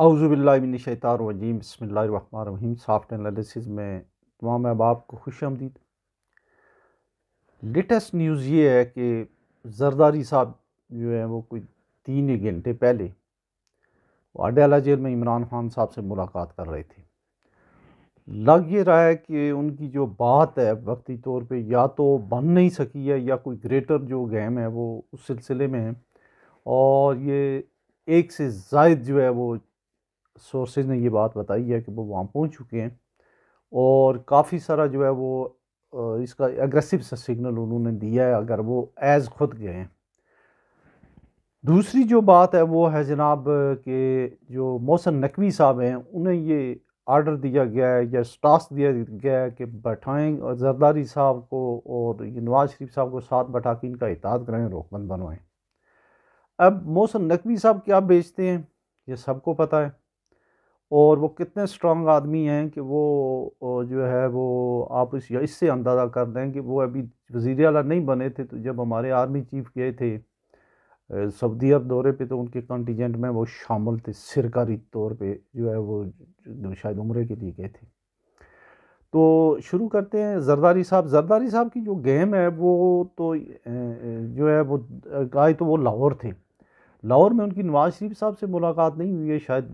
अवज़ुबिल्लाशैतरजीम बसमीम soft analysis में तमाम अहबाब को खुश आमदीद लेटेस्ट न्यूज़ ये है कि जरदारी साहब जो है वो कोई तीन ही घंटे पहले अडयाला जेल में इमरान खान साहब से मुलाकात कर रहे थे लग ये रहा है कि उनकी जो बात है वक्ती तौर पे या तो बन नहीं सकी है या कोई ग्रेटर जो गैम है वो उस सिलसिले में है और ये एक से जायद जो है वो सोर्सेज ने ये बात बताई है कि वो वहाँ पहुँच चुके हैं और काफ़ी सारा जो है वो इसका एग्रेसिव सा सिग्नल उन्होंने दिया है अगर वो एज़ खुद गए हैं दूसरी जो बात है वो है जनाब के जो मोहसन नकवी साहब हैं उन्हें ये आर्डर दिया गया है या टास्क दिया गया है कि बैठाएँ और जरदारी साहब को और ये नवाज शरीफ साहब को साथ बैठा के इनका इताद करें रोकबंद बनवाएँ अब मोहसन नकवी साहब क्या बेचते हैं ये सबको पता है और वो कितने स्ट्रांग आदमी हैं कि वो जो है वो आप इस इससे अंदाज़ा कर दें कि वो अभी वज़ी अला नहीं बने थे तो जब हमारे आर्मी चीफ गए थे सऊदी अरब दौरे पे तो उनके कंटीजेंट में वो शामिल थे सरकारी तौर पे जो है वो शायद उम्र के लिए गए थे तो शुरू करते हैं जरदारी साहब जरदारी साहब की जो गेम है वो तो जो है वो गाय तो वो लाहौर थे लाहौर में उनकी नवाज़ शरीफ साहब से मुलाकात नहीं हुई है शायद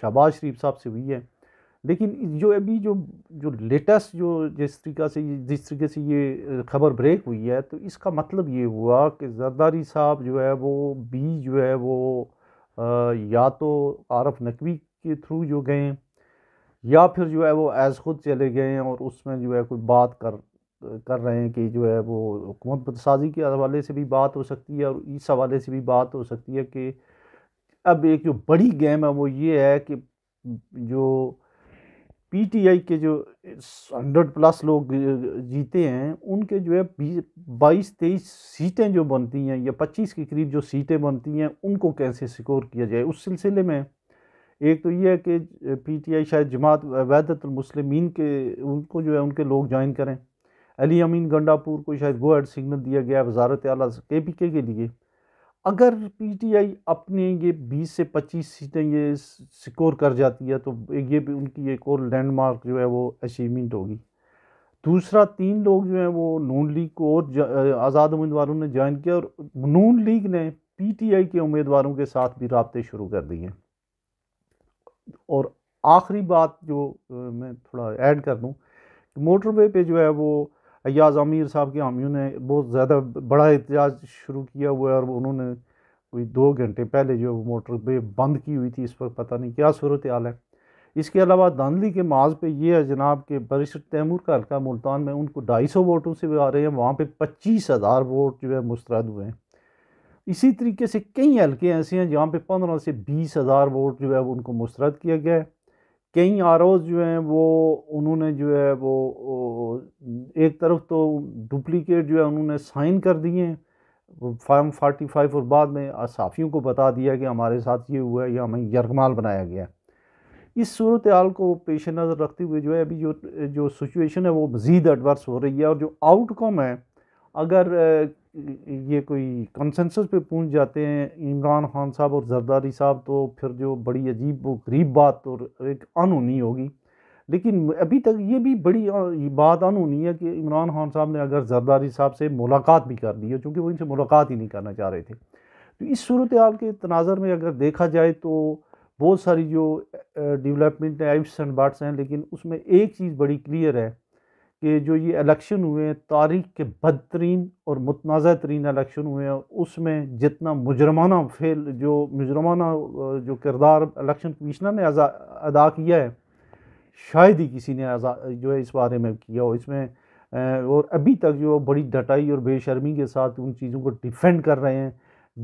शहबाज शरीफ साहब से हुई है लेकिन जो अभी जो जो लेटेस्ट जो जिस तरीका से जिस तरीके से ये खबर ब्रेक हुई है तो इसका मतलब ये हुआ कि जरदारी साहब जो है वो बी जो है वो आ, या तो आरफ नकवी के थ्रू जो गए या फिर जो है वो एज़ ख़ुद चले गए और उसमें जो है कोई बात कर कर रहे हैं कि जो है वो हुकूमत साजी के हवाले से भी बात हो सकती है और इस हवाले से भी बात हो सकती है कि अब एक जो बड़ी गेम है वो ये है कि जो पीटीआई के जो हंड्रेड प्लस लोग जीते हैं उनके जो है बीस बाईस तेईस सीटें जो बनती हैं या पच्चीस के करीब जो सीटें बनती हैं उनको कैसे सिक्योर किया जाए उस सिलसिले में एक तो ये है कि पीटीआई शायद जमात वैदतमसलमिन के उनको जो है उनके लोग ज्वाइन करें अली अमीन गंडापुर को शायद वो एड सिग्नल दिया गया वजारत अली के पी के लिए अगर पी टी आई अपने ये बीस से पच्चीस सीटें ये सिक्योर कर जाती है तो ये भी उनकी एक और लैंडमार्क जो है वो अचीवमेंट होगी दूसरा तीन लोग जो हैं वो नून लीग को और आज़ाद उम्मीदवारों ने ज्वाइन किया और नून लीग ने पी टी आई के उम्मीदवारों के साथ भी रबते शुरू कर दिए और आखिरी बात जो मैं थोड़ा ऐड कर दूँ मोटरवे पे जो है वो अयाज आमिर साहब के हामियों ने बहुत ज़्यादा बड़ा एहतजाज शुरू किया हुआ है और उन्होंने कोई दो घंटे पहले जो वो मोटर वे बंद की हुई थी इस पर पता नहीं क्या सूरत हाल है इसके अलावा दानली के माज पे ये है जनाब के बरिशर तैमूर का हल्का मुल्तान में उनको ढाई सौ वोटों से भी आ रहे हैं वहाँ पे पच्चीस हज़ार वोट जो है मुस्तरद हुए हैं इसी तरीके से कई हल्के ऐसे हैं जहाँ पे पंद्रह से बीस हज़ार वोट जो है उनको मुस्तरद किया गया है कई आर जो हैं वो उन्होंने जो है वो एक तरफ तो डुप्लीकेट जो है उन्होंने साइन कर दिए हैं फार्म फार्टी फाइव और बाद में साफ़ियों को बता दिया कि हमारे साथ ये हुआ है या हमें यरगमाल बनाया गया है इस सूरत हाल को पेश नज़र रखते हुए जो है अभी जो जो सिचुएशन है वो मज़ीद एडवर्स हो रही है और जो आउटकम है अगर ये कोई कंसेंसस पे पहुंच जाते हैं इमरान खान साहब और जरदारी साहब तो फिर जो बड़ी अजीब वो गरीब बात और एक अनहोनी होगी लेकिन अभी तक ये भी बड़ी बात अनहोनी है कि इमरान खान साहब ने अगर जरदारी साहब से मुलाकात भी कर ली है चूँकि वो इनसे मुलाकात ही नहीं करना चाह रहे थे तो इस सूरत हाल के तनाज़र में अगर देखा जाए तो बहुत सारी जो डेवलपमेंट है आइब्स एंड बाट्स हैं लेकिन उसमें एक चीज़ बड़ी क्लियर है कि जो ये इलेक्शन हुए हैं तारीख के बदतरीन और मतनाज़ तरीन इलेक्शन हुए हैं उसमें जितना मुजरमाना फेल जो मुजरमाना जो किरदार इलेक्शन कमिश्नर ने अदा किया है शायद ही किसी ने जो है इस बारे में किया हो इसमें और अभी तक जो बड़ी डटाई और बेशर्मी के साथ उन चीज़ों को डिफेंड कर रहे हैं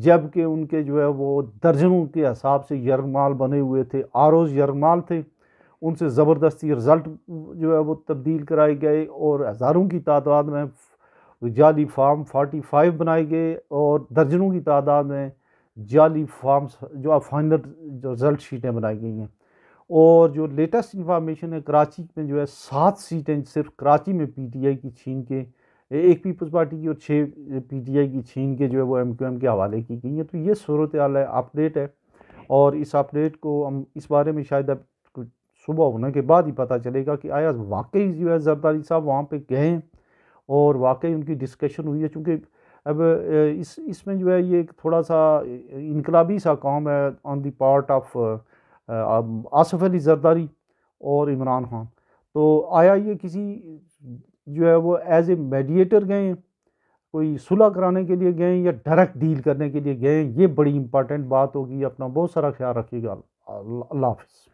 जबकि उनके जो है वो दर्जनों के हिसाब से यरगमाल बने हुए थे आरोज यरगमाल थे उनसे ज़बरदस्ती रिज़ल्ट जो है वो तब्दील कराए गए और हज़ारों की तादाद में जाली फार्म फाइव बनाए गए और दर्जनों की तादाद में जाली फार्म्स जो अब फाइनल जो रिज़ल्ट शीटें बनाई गई हैं और जो लेटेस्ट इन्फॉर्मेशन है कराची में जो है सात सीटें सिर्फ कराची में पीटीआई की छीन के एक पीपल्स पार्टी की और छः पीटीआई की छीन के जो है वो एमक्यूएम के हवाले की गई हैं तो ये सूरत हाल है अपडेट है और इस अपडेट को हम इस बारे में शायद अब सुबह होने के बाद ही पता चलेगा कि आया वाकई जो है जरदारी साहब वहाँ पर गए और वाकई उनकी डिस्कशन हुई है चूँकि अब इस इसमें जो है ये थोड़ा सा इनकलाबी सा काम है on the part of Asif Ali Zardari और इमरान खान तो आया ये किसी जो है वो एज ए मेडिएटर गए कोई सुलह कराने के लिए गए या डायरेक्ट डील करने के लिए गए ये बड़ी इंपॉर्टेंट बात होगी अपना बहुत सारा ख्याल रखिएगा अल्लाह हाफिज़